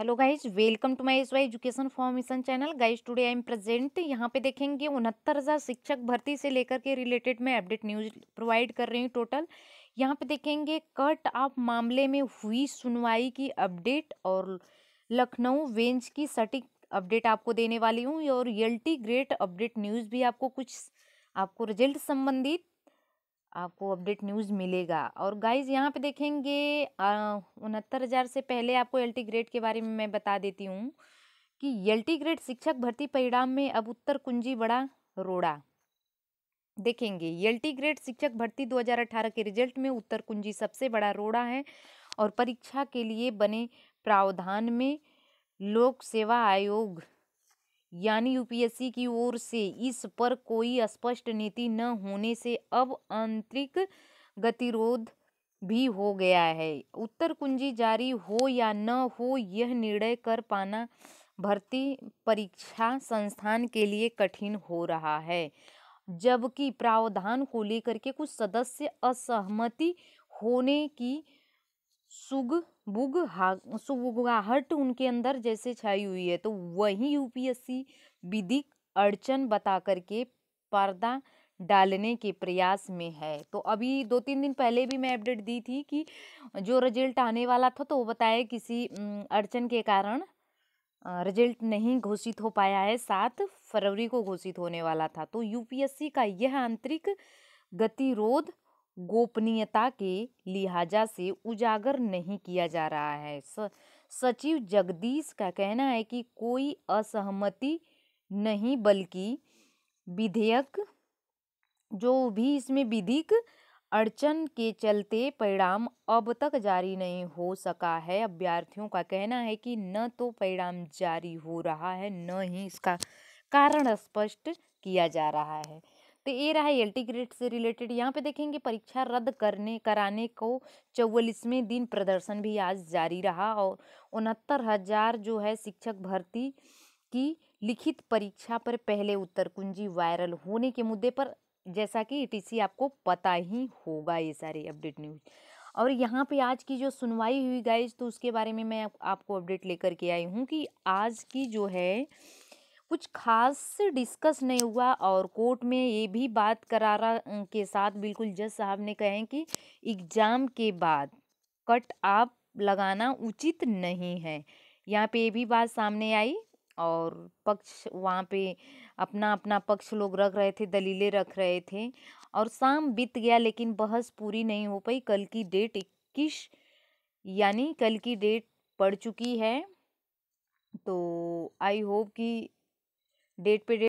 hello guys welcome to my Y education formation channel guys today I am present यहाँ पे देखेंगे उनहत्तर हज़ार शिक्षक भर्ती से लेकर के रिलेटेड मैं अपडेट न्यूज प्रोवाइड कर रही हूँ टोटल यहाँ पे देखेंगे कट ऑफ मामले में हुई सुनवाई की अपडेट और लखनऊ वेंच की सटीक अपडेट आपको देने वाली हूँ और यल्टी ग्रेट अपडेट न्यूज़ भी आपको कुछ आपको रिजल्ट संबंधित आपको अपडेट न्यूज़ मिलेगा और गाइज यहाँ पे देखेंगे उनहत्तर हज़ार से पहले आपको एल ग्रेड के बारे में मैं बता देती हूँ कि एल ग्रेड शिक्षक भर्ती परिणाम में अब उत्तर कुंजी बड़ा रोड़ा देखेंगे एल ग्रेड शिक्षक भर्ती 2018 के रिजल्ट में उत्तर कुंजी सबसे बड़ा रोड़ा है और परीक्षा के लिए बने प्रावधान में लोक सेवा आयोग यानी यूपीएससी की ओर से इस पर कोई स्पष्ट नीति न होने से अब आंतरिक गतिरोध भी हो गया है उत्तर कुंजी जारी हो या न हो यह निर्णय कर पाना भर्ती परीक्षा संस्थान के लिए कठिन हो रहा है जबकि प्रावधान को लेकर के कुछ सदस्य असहमति होने की सुग बुगहा सुगबुगाहट उनके अंदर जैसे छाई हुई है तो वही यूपीएससी विधिक अड़चन बता करके पर्दा डालने के प्रयास में है तो अभी दो तीन दिन पहले भी मैं अपडेट दी थी कि जो रिजल्ट आने वाला था तो वो बताए किसी अड़चन के कारण रिजल्ट नहीं घोषित हो पाया है सात फरवरी को घोषित होने वाला था तो यूपीएससी का यह आंतरिक गतिरोध गोपनीयता के लिहाजा से उजागर नहीं किया जा रहा है सचिव जगदीश का कहना है कि कोई असहमति नहीं बल्कि विधेयक जो भी इसमें विधिक अड़चन के चलते परिणाम अब तक जारी नहीं हो सका है अभ्यर्थियों का कहना है कि न तो परिणाम जारी हो रहा है न ही इसका कारण स्पष्ट किया जा रहा है तो ये रहा एल टी ग्रेड से रिलेटेड यहाँ पे देखेंगे परीक्षा रद्द करने कराने को चौवालीसवें दिन प्रदर्शन भी आज जारी रहा और उनहत्तर हज़ार जो है शिक्षक भर्ती की लिखित परीक्षा पर पहले उत्तर कुंजी वायरल होने के मुद्दे पर जैसा कि ईटीसी आपको पता ही होगा ये सारी अपडेट न्यूज़ और यहाँ पे आज की जो सुनवाई हुई गाइज तो उसके बारे में मैं आपको अपडेट लेकर के आई हूँ कि आज की जो है कुछ खास डिस्कस नहीं हुआ और कोर्ट में ये भी बात करारा के साथ बिल्कुल जज साहब ने कहें कि एग्ज़ाम के बाद कट आप लगाना उचित नहीं है यहाँ पे ये भी बात सामने आई और पक्ष वहाँ पे अपना अपना पक्ष लोग रख रहे थे दलीलें रख रहे थे और शाम बीत गया लेकिन बहस पूरी नहीं हो पाई कल की डेट इक्कीस यानी कल की डेट पड़ चुकी है तो आई होप कि डेट पे डेट